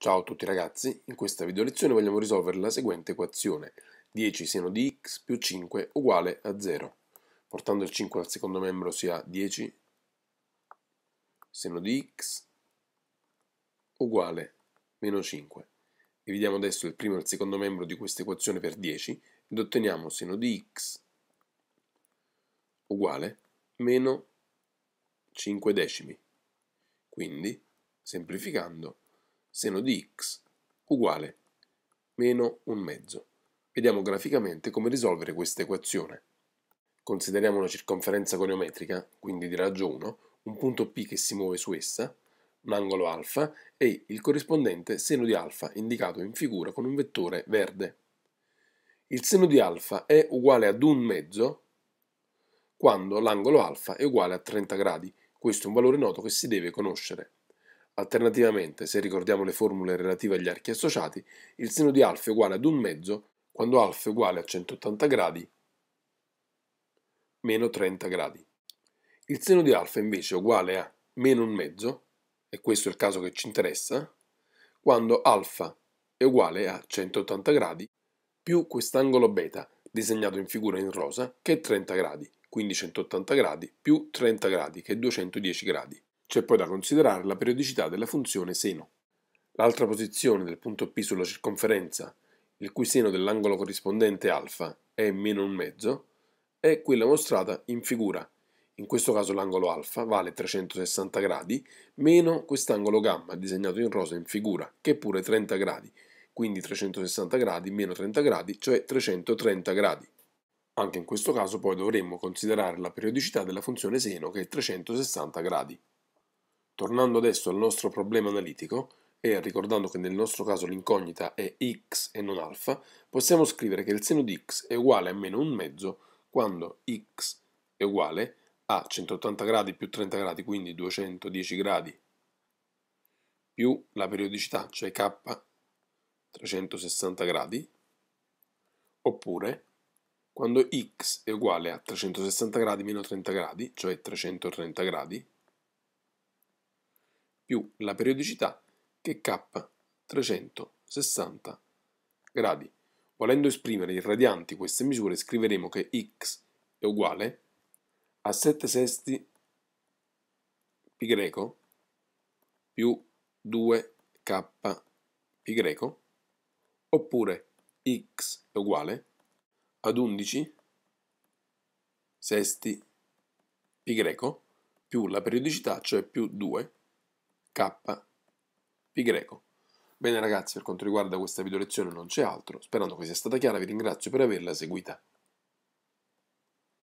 Ciao a tutti ragazzi, in questa video lezione vogliamo risolvere la seguente equazione 10 seno di x più 5 uguale a 0 portando il 5 al secondo membro si ha 10 seno di x uguale meno 5 dividiamo adesso il primo e il secondo membro di questa equazione per 10 ed otteniamo seno di x uguale meno 5 decimi quindi semplificando seno di x uguale meno un mezzo. Vediamo graficamente come risolvere questa equazione. Consideriamo una circonferenza goniometrica, quindi di raggio 1, un punto P che si muove su essa, un angolo alfa e il corrispondente seno di alfa indicato in figura con un vettore verde. Il seno di alfa è uguale ad un mezzo quando l'angolo alfa è uguale a 30 gradi. Questo è un valore noto che si deve conoscere. Alternativamente, se ricordiamo le formule relative agli archi associati, il seno di alfa è uguale ad un mezzo quando alfa è uguale a 180 gradi meno 30 gradi. Il seno di alfa invece è uguale a meno un mezzo, e questo è il caso che ci interessa, quando alfa è uguale a 180 gradi più quest'angolo beta disegnato in figura in rosa che è 30 gradi, quindi 180 gradi più 30 gradi che è 210 gradi. C'è poi da considerare la periodicità della funzione seno. L'altra posizione del punto P sulla circonferenza, il cui seno dell'angolo corrispondente alfa è meno un mezzo, è quella mostrata in figura. In questo caso l'angolo alfa vale 360 gradi meno quest'angolo gamma disegnato in rosa in figura, che è pure 30 gradi, quindi 360 gradi meno 30 gradi, cioè 330 gradi. Anche in questo caso poi dovremmo considerare la periodicità della funzione seno che è 360 gradi. Tornando adesso al nostro problema analitico, e ricordando che nel nostro caso l'incognita è x e non alfa, possiamo scrivere che il seno di x è uguale a meno un mezzo quando x è uguale a 180 gradi più 30 gradi, quindi 210 gradi, più la periodicità, cioè k 360 gradi, oppure quando x è uguale a 360 gradi meno 30 gradi, cioè 330 gradi, più la periodicità che è K360 gradi. Volendo esprimere in radianti queste misure scriveremo che x è uguale a 7 sesti pi greco più 2k pi greco oppure x è uguale ad 11 sesti pi greco più la periodicità, cioè più 2 K pi greco. Bene ragazzi, per quanto riguarda questa video lezione non c'è altro, sperando che sia stata chiara vi ringrazio per averla seguita.